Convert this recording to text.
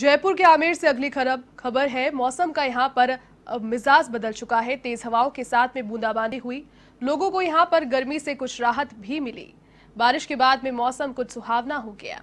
जयपुर के आमेर से अगली खरब खबर है मौसम का यहाँ पर मिजाज बदल चुका है तेज हवाओं के साथ में बूंदाबांदी हुई लोगों को यहाँ पर गर्मी से कुछ राहत भी मिली बारिश के बाद में मौसम कुछ सुहावना हो गया